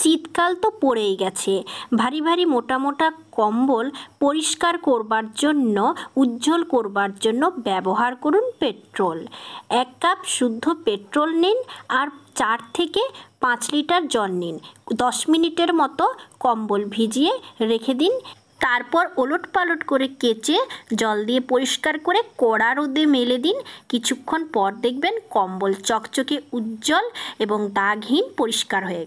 শীতকাল তো পড়েই গেছে ভারী ভারী মোটা মোটা কম্বল পরিষ্কার করবার জন্য উজ্জ্বল করবার জন্য ব্যবহার করুন পেট্রোল এক কাপ শুদ্ধ পেট্রোল নিন আর চার থেকে পাঁচ লিটার জল নিন দশ মিনিটের মতো কম্বল ভিজিয়ে রেখে দিন তারপর ওলট পালট করে কেচে জল দিয়ে পরিষ্কার করে কড়া রোদে মেলে দিন কিছুক্ষণ পর দেখবেন কম্বল চকচকে উজ্জ্বল এবং দাগহীন পরিষ্কার হয়ে গেছে